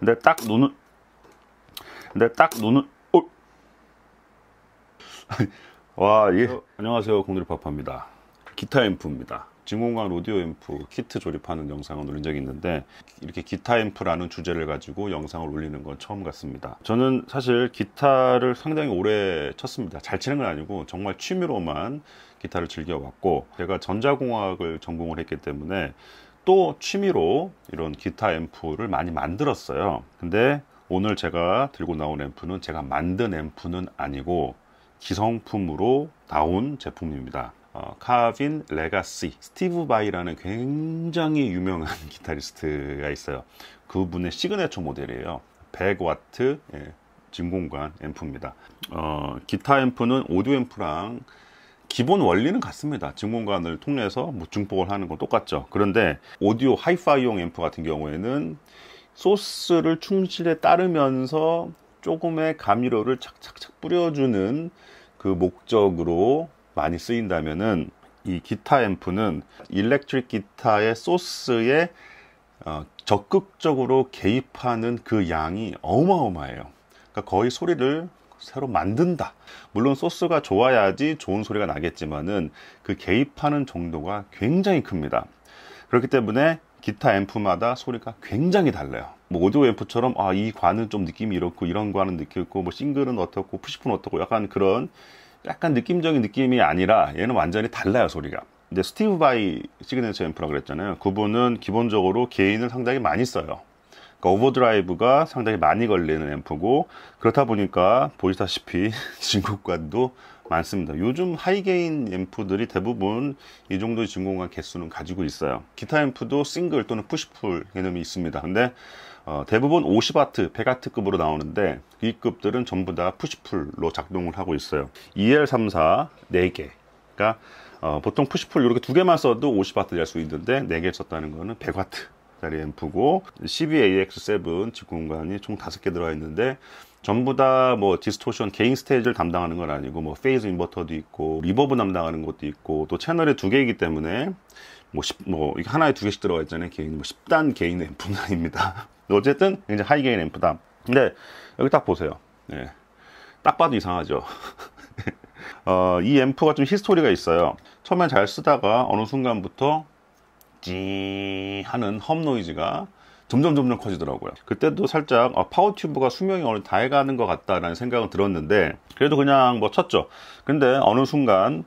근데 딱 눈을 근데 딱 눈을 어? 와, 예. 안녕하세요. 공들이파파입니다. 기타 앰프입니다. 진공관 오디오 앰프 키트 조립하는 영상을 올린 적이 있는데 이렇게 기타 앰프라는 주제를 가지고 영상을 올리는 건 처음 같습니다 저는 사실 기타를 상당히 오래 쳤습니다 잘 치는 건 아니고 정말 취미로만 기타를 즐겨왔고 제가 전자공학을 전공을 했기 때문에 또 취미로 이런 기타 앰프를 많이 만들었어요. 근데 오늘 제가 들고 나온 앰프는 제가 만든 앰프는 아니고 기성품으로 나온 제품입니다. 어, 카빈 레가시 스티브 바이라는 굉장히 유명한 기타리스트가 있어요. 그분의 시그네처 모델이에요. 100와트 예, 진공관 앰프입니다. 어, 기타 앰프는 오디오 앰프랑 기본 원리는 같습니다. 증공관을 통해서 뭐 증폭을 하는 건 똑같죠. 그런데 오디오 하이파이용 앰프 같은 경우에는 소스를 충실히 따르면서 조금의 감미료를 착착착 뿌려주는 그 목적으로 많이 쓰인다면은 이 기타 앰프는 일렉트릭 기타의 소스에 어, 적극적으로 개입하는 그 양이 어마어마해요. 그러니까 거의 소리를 새로 만든다. 물론 소스가 좋아야지 좋은 소리가 나겠지만은 그 개입하는 정도가 굉장히 큽니다. 그렇기 때문에 기타 앰프마다 소리가 굉장히 달라요. 뭐 오디오 앰프처럼 아 이 관은 좀 느낌이 이렇고 이런 관은 느끼고 뭐 싱글은 어떻고 푸시프는 어떻고 약간 그런 약간 느낌적인 느낌이 아니라 얘는 완전히 달라요 소리가. 이제 스티브 바이 시그니처 앰프라고 그랬잖아요. 그분은 기본적으로 개인을 상당히 많이 써요. 그러니까 오버드라이브가 상당히 많이 걸리는 앰프고 그렇다 보니까 보시다시피 진공관도 많습니다. 요즘 하이게인 앰프들이 대부분 이 정도의 진공관 개수는 가지고 있어요. 기타 앰프도 싱글 또는 푸시풀 개념이 있습니다. 근데 어, 대부분 50와트, 100와트급으로 나오는데 이 급들은 전부 다 푸시풀로 작동을 하고 있어요. EL34 4개. 그러니까 어, 보통 푸시풀 이렇게 두 개만 써도 50와트 낼수 있는데 4개 썼다는 거는 100와트 자리 앰프고 12AX7 직공간이 총 5개 들어가 있는데 전부 다 뭐 디스토션 개인 스테이지를 담당하는 건 아니고 뭐 페이즈 인버터도 있고 리버브 담당하는 것도 있고 또 채널이 두 개이기 때문에 뭐, 10, 뭐 하나에 두 개씩 들어가 있잖아요 개인 뭐 10단 개인 앰프는 아닙니다 어쨌든 굉장히 하이 개인 앰프다 근데 여기 딱 보세요 네. 딱 봐도 이상하죠 어, 이 앰프가 좀 히스토리가 있어요 처음엔 잘 쓰다가 어느 순간부터 찌 하는 험 노이즈가 점점 점점 커지더라고요 그때도 살짝 아, 파워 튜브가 수명이 어느 다해가는 것 같다라는 생각은 들었는데 그래도 그냥 뭐 쳤죠 근데 어느 순간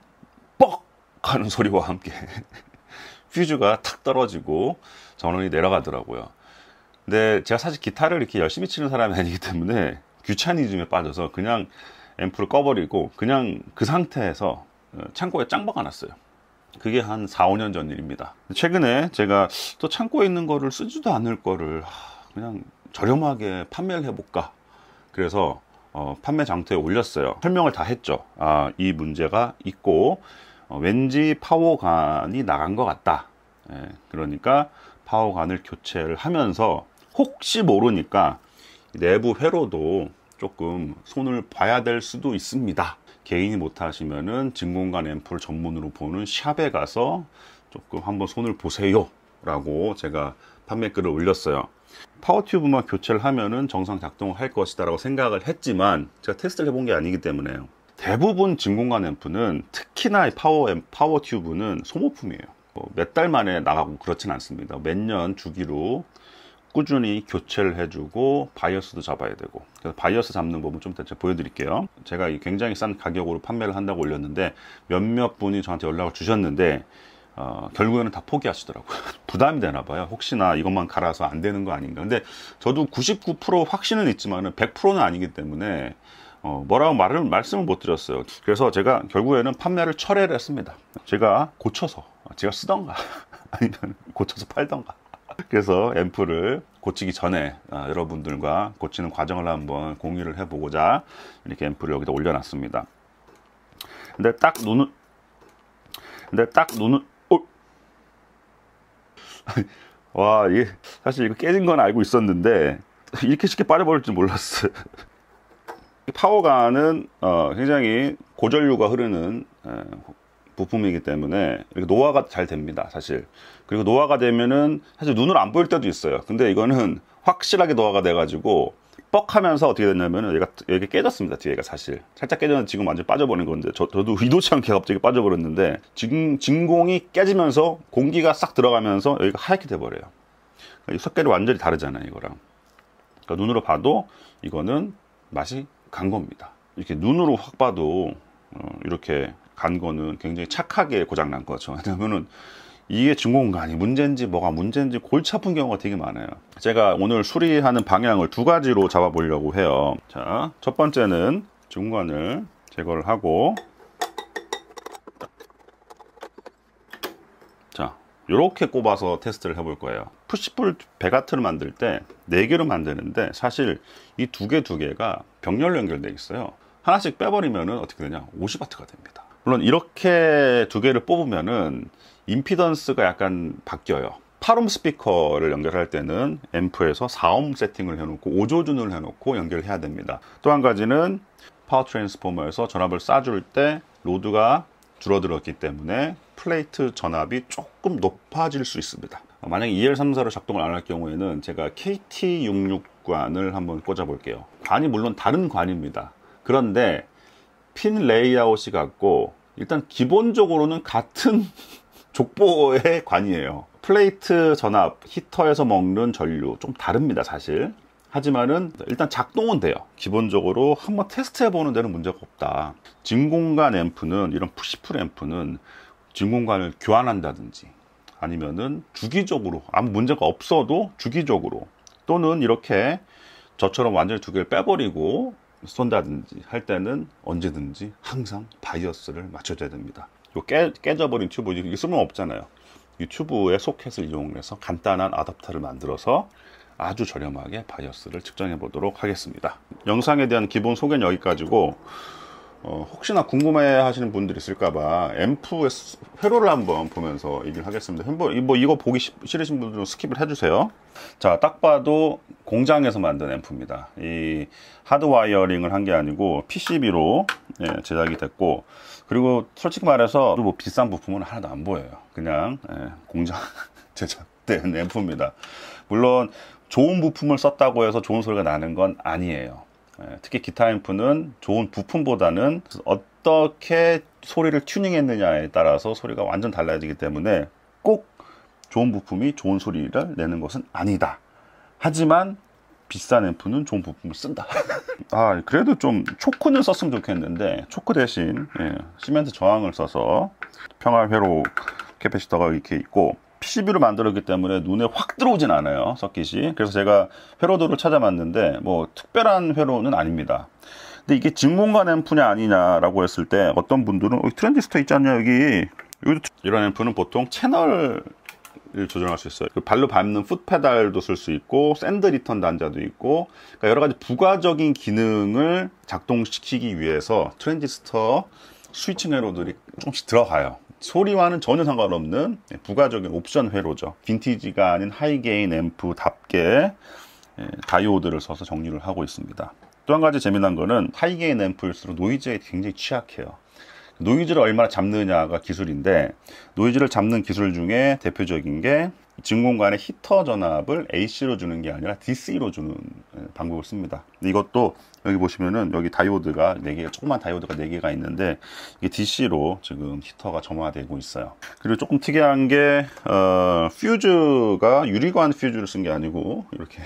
뻑 하는 소리와 함께 퓨즈가 탁 떨어지고 전원이 내려가더라고요 근데 제가 사실 기타를 이렇게 열심히 치는 사람이 아니기 때문에 귀차니즘에 빠져서 그냥 앰프를 꺼버리고 그냥 그 상태에서 어, 창고에 짱박아 놨어요 그게 한 4, 5년 전 일입니다. 최근에 제가 또 창고에 있는 거를 쓰지도 않을 거를 그냥 저렴하게 판매를 해볼까. 그래서 어, 판매 장터에 올렸어요. 설명을 다 했죠. 아, 이 문제가 있고 어, 왠지 파워관이 나간 것 같다. 예, 그러니까 파워관을 교체를 하면서 혹시 모르니까 내부 회로도 조금 손을 봐야 될 수도 있습니다. 개인이 못하시면은 진공관 앰프를 전문으로 보는 샵에 가서 조금 한번 손을 보세요 라고 제가 판매글을 올렸어요 파워튜브만 교체를 하면은 정상 작동을 할 것이다 라고 생각을 했지만 제가 테스트를 해본 게 아니기 때문에요 대부분 진공관 앰프는 특히나 파워, 앰 파워 튜브는 소모품이에요 뭐 몇달 만에 나가고 그렇진 않습니다 몇 년 주기로 꾸준히 교체를 해주고 바이어스도 잡아야 되고 그래서 바이어스 잡는 법은 좀 대체 보여드릴게요 제가 굉장히 싼 가격으로 판매를 한다고 올렸는데 몇몇 분이 저한테 연락을 주셨는데 어, 결국에는 다 포기하시더라고요 부담이 되나 봐요 혹시나 이것만 갈아서 안 되는 거 아닌가 근데 저도 99% 확신은 있지만 100%는 아니기 때문에 어, 뭐라고 말을 말씀을 못 드렸어요 그래서 제가 결국에는 판매를 철회를 했습니다 제가 고쳐서 제가 쓰던가 아니면 고쳐서 팔던가 그래서 앰프를 고치기 전에 아, 여러분들과 고치는 과정을 한번 공유를 해보고자 이렇게 앰프를 여기다 올려놨습니다. 근데 딱 눈을 근데 딱 눈을 어? 와 이게 사실 이거 깨진 건 알고 있었는데 이렇게 쉽게 빠져버릴 줄 몰랐어요. 파워가는 어, 굉장히 고전류가 흐르는 에, 부품이기 때문에 이렇게 노화가 잘 됩니다 사실 그리고 노화가 되면은 사실 눈을안 보일 때도 있어요 근데 이거는 확실하게 노화가 돼 가지고 뻑하면서 어떻게 됐냐면은 얘가 이렇 깨졌습니다 뒤에가 사실 살짝 깨졌는데 지금 완전 빠져버린 건데 저, 도 의도치 않게 갑자기 빠져버렸는데 진, 진공이 깨지면서 공기가 싹 들어가면서 여기가 하얗게 돼버려요 그러니까 이 석계를 완전히 다르잖아요 이거랑 그러니까 눈으로 봐도 이거는 맛이 간 겁니다 이렇게 눈으로 확 봐도 어, 이렇게 간 거는 굉장히 착하게 고장난 거죠. 왜냐면은 이게 중공간이 문제인지 뭐가 문제인지 골치 아픈 경우가 되게 많아요. 제가 오늘 수리하는 방향을 두 가지로 잡아보려고 해요. 자, 첫 번째는 중간을 제거를 하고 자, 이렇게 꼽아서 테스트를 해볼 거예요. 푸시풀 배가트를 만들 때 4개로 만드는데 사실 이 두 개 두 개가 병렬 연결되어 있어요. 하나씩 빼버리면 어떻게 되냐? 50W가 됩니다. 물론 이렇게 두 개를 뽑으면은 임피던스가 약간 바뀌어요. 8옴 음 스피커를 연결할 때는 앰프에서 4옴 음 세팅을 해놓고 5조준을 해놓고 연결 해야 됩니다. 또 한 가지는 파워 트랜스포머에서 전압을 쏴줄 때 로드가 줄어들었기 때문에 플레이트 전압이 조금 높아질 수 있습니다. 어, 만약에 EL34로 작동을 안 할 경우에는 제가 KT66관을 한번 꽂아볼게요. 관이 물론 다른 관입니다. 그런데 핀 레이아웃이 같고 일단 기본적으로는 같은 족보의 관이에요. 플레이트 전압, 히터에서 먹는 전류 좀 다릅니다 사실. 하지만은 일단 작동은 돼요. 기본적으로 한번 테스트해보는 데는 문제가 없다. 진공관 앰프는 이런 푸시풀 앰프는 진공관을 교환한다든지 아니면은 주기적으로 아무 문제가 없어도 주기적으로 또는 이렇게 저처럼 완전히 두 개를 빼버리고 쏜다든지 할 때는 언제든지 항상 바이어스를 맞춰줘야 됩니다. 이 깨, 져버린 튜브 이게 쓸모없잖아요. 이 튜브의 소켓을 이용해서 간단한 아답터를 만들어서 아주 저렴하게 바이어스를 측정해 보도록 하겠습니다. 영상에 대한 기본 소개는 여기까지고 어, 혹시나 궁금해 하시는 분들 있을까봐 앰프의 회로를 한번 보면서 얘기를 하겠습니다. 한뭐 이거 보기 싫으신 분들은 스킵을 해주세요. 자, 딱 봐도 공장에서 만든 앰프입니다. 이 하드와이어링을 한 게 아니고 PCB로 예, 제작이 됐고 그리고 솔직히 말해서 뭐 비싼 부품은 하나도 안 보여요. 그냥 예, 공장 제작된 앰프입니다. 물론 좋은 부품을 썼다고 해서 좋은 소리가 나는 건 아니에요. 예, 특히 기타 앰프는 좋은 부품보다는 어떻게 소리를 튜닝했느냐에 따라서 소리가 완전 달라지기 때문에 꼭 좋은 부품이 좋은 소리를 내는 것은 아니다. 하지만 비싼 앰프는 좋은 부품을 쓴다. 아 그래도 좀 초크는 썼으면 좋겠는데 초크 대신 예, 시멘트 저항을 써서 평활 회로 캐패시터가 이렇게 있고 PCB로 만들었기 때문에 눈에 확 들어오진 않아요. 서킷이. 그래서 제가 회로도를 찾아봤는데 뭐 특별한 회로는 아닙니다. 근데 이게 진공관 앰프냐 아니냐라고 했을 때 어떤 분들은 어, 트랜지스터 있지 않냐 여기 이런 앰프는 보통 채널 을 조정할 수 있어요. 그 발로 밟는 풋페달도 쓸 수 있고 샌드 리턴 단자도 있고 그러니까 여러 가지 부가적인 기능을 작동시키기 위해서 트랜지스터 스위칭 회로들이 조금씩 들어가요. 소리와는 전혀 상관없는 부가적인 옵션 회로죠. 빈티지가 아닌 하이게인 앰프답게 예, 다이오드를 써서 정리를 하고 있습니다. 또 한 가지 재미난 거는 하이게인 앰프일수록 노이즈에 굉장히 취약해요. 노이즈를 얼마나 잡느냐가 기술인데 노이즈를 잡는 기술 중에 대표적인 게 진공 관의 히터 전압을 AC로 주는 게 아니라 DC로 주는 예, 방법을 씁니다. 이것도 여기 보시면은 여기 다이오드가 4개가 조그만 다이오드가 4개가 있는데 이게 DC로 지금 히터가 점화되고 있어요. 그리고 조금 특이한 게 어, 퓨즈가 유리관 퓨즈를 쓴 게 아니고 이렇게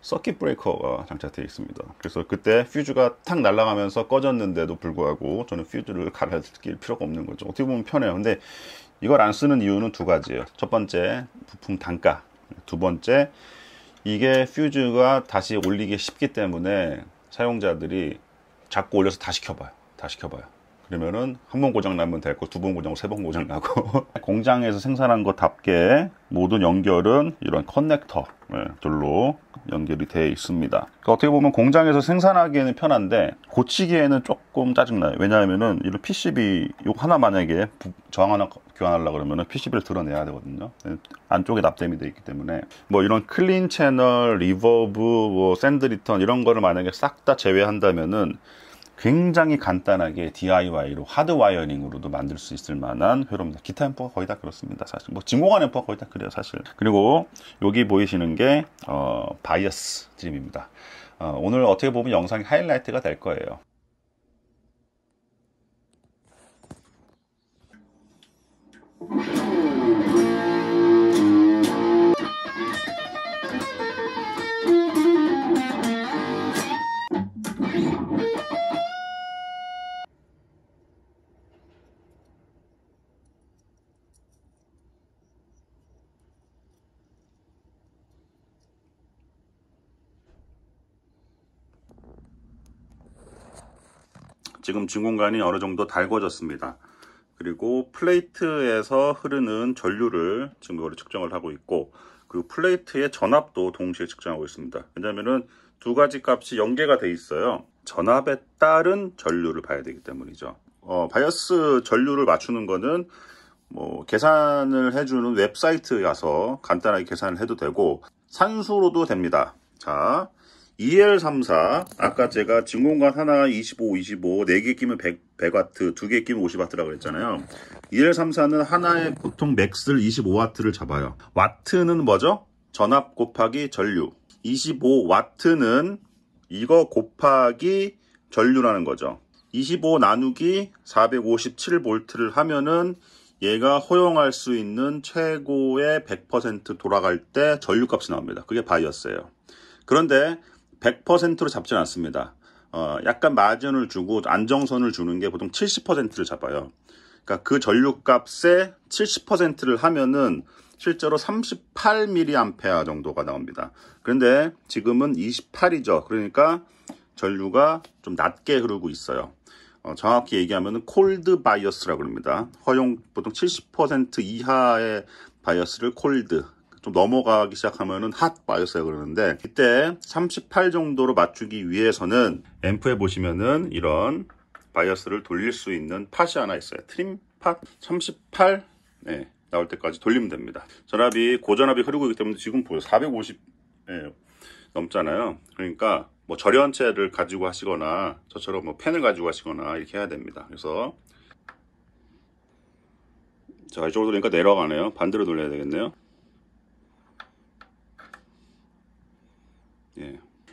서킷 브레이커가 장착되어 있습니다 그래서 그때 퓨즈가 탁 날아가면서 꺼졌는데도 불구하고 저는 퓨즈를 갈아낄 필요가 없는 거죠 어떻게 보면 편해요 근데 이걸 안 쓰는 이유는 두 가지예요 첫 번째 부품 단가 두 번째 이게 퓨즈가 다시 올리기 쉽기 때문에 사용자들이 자꾸 올려서 다시 켜봐요 다시 켜봐요 그러면은 한 번 고장 나면 될거두 번 고장 나고 세 번 고장 나고 공장에서 생산한 것답게 모든 연결은 이런 커넥터들로 연결이 되어 있습니다 그러니까 어떻게 보면 공장에서 생산하기에는 편한데 고치기에는 조금 짜증나요 왜냐하면은 이런 PCB 요 하나 만약에 저항 하나 교환하려 고 그러면은 PCB를 드러내야 되거든요 안쪽에 납땜이 되어 있기 때문에 뭐 이런 클린 채널, 리버브, 뭐 샌드 리턴 이런 거를 만약에 싹 다 제외한다면은 굉장히 간단하게 DIY로 하드와이어링으로도 만들 수 있을 만한 회로입니다. 기타 앰프가 거의 다 그렇습니다. 사실 뭐 진공관 앰프가 거의 다 그래요. 사실 그리고 여기 보이시는 게 어, 바이어스 드림입니다. 어, 오늘 어떻게 보면 영상의 하이라이트가 될 거예요. 지금 진공관이 어느 정도 달궈졌습니다. 그리고 플레이트에서 흐르는 전류를 지금 이거를 측정을 하고 있고 그리고 플레이트의 전압도 동시에 측정하고 있습니다. 왜냐하면두 가지 값이 연계가 돼 있어요. 전압에 따른 전류를 봐야 되기 때문이죠. 어, 바이어스 전류를 맞추는 거는 뭐 계산을 해주는 웹사이트 가서 간단하게 계산을 해도 되고 산수로도 됩니다. 자, EL34 아까 제가 진공관 하나 25, 25 4개 끼면 100, 100W 2개 끼면 5 0와트라고했잖아요 EL34는 하나의 보통 맥스를 2 5와트를 잡아요 와트는 뭐죠? 전압 곱하기 전류 2 5와트는 이거 곱하기 전류라는 거죠 25 나누기 457V를 하면은 얘가 허용할 수 있는 최고의 100% 돌아갈 때 전류값이 나옵니다 그게 바이어스예요 그런데 100%로 잡지 않습니다. 어, 약간 마진을 주고 안정선을 주는 게 보통 70%를 잡아요. 그러니까 그 전류값의 70%를 하면은 실제로 38mA 정도가 나옵니다. 그런데 지금은 28이죠. 그러니까 전류가 좀 낮게 흐르고 있어요. 어, 정확히 얘기하면 콜드 바이어스라고 합니다. 허용 보통 70% 이하의 바이어스를 콜드, 좀 넘어가기 시작하면은 핫와이어요 그러는데 이때 38 정도로 맞추기 위해서는 앰프에 보시면은 이런 바이어스를 돌릴 수 있는 팟이 하나 있어요. 트림 팟 38 네, 나올 때까지 돌리면 됩니다. 전압이 고전압이 흐르고 있기 때문에 지금 보여450 네, 넘잖아요. 그러니까 뭐 절연체를 가지고 하시거나 저처럼 뭐 펜을 가지고 하시거나 이렇게 해야 됩니다. 그래서 자 이쪽으로 돌리니까 내려가네요. 반대로 돌려야 되겠네요.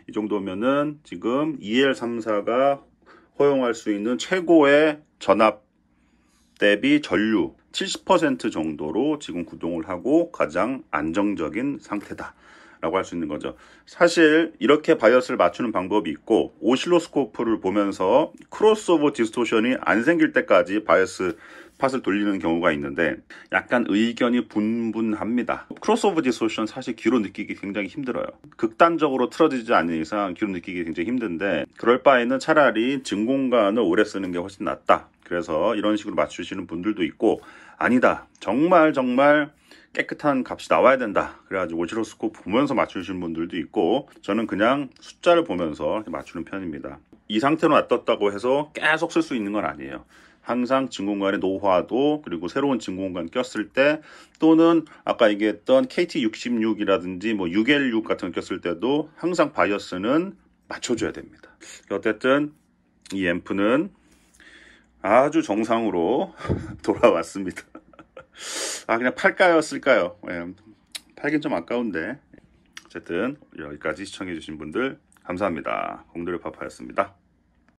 이 정도면은 지금 EL34가 허용할 수 있는 최고의 전압 대비 전류 70% 정도로 지금 구동을 하고 가장 안정적인 상태다. 라고 할 수 있는 거죠. 사실 이렇게 바이어스를 맞추는 방법이 있고 오실로스코프를 보면서 크로스오버 디스토션이 안 생길 때까지 바이어스 팟을 돌리는 경우가 있는데 약간 의견이 분분합니다. 크로스오브 디소션 사실 귀로 느끼기 굉장히 힘들어요. 극단적으로 틀어지지 않는 이상 귀로 느끼기 굉장히 힘든데 그럴 바에는 차라리 증공간을 오래 쓰는 게 훨씬 낫다. 그래서 이런 식으로 맞추시는 분들도 있고 아니다. 정말 정말 깨끗한 값이 나와야 된다. 그래가지고 오시로스코 보면서 맞추시는 분들도 있고 저는 그냥 숫자를 보면서 맞추는 편입니다. 이 상태로 놔뒀다고 해서 계속 쓸 수 있는 건 아니에요. 항상 증공간의 노화도 그리고 새로운 증공간 꼈을 때 또는 아까 얘기했던 KT66이라든지 뭐 6L6 같은 거 꼈을 때도 항상 바이어스는 맞춰줘야 됩니다. 어쨌든 이 앰프는 아주 정상으로 돌아왔습니다. 아 그냥 팔까요 쓸까요? 예, 팔긴 좀 아까운데 어쨌든 여기까지 시청해주신 분들 감사합니다. 공들의 파파였습니다.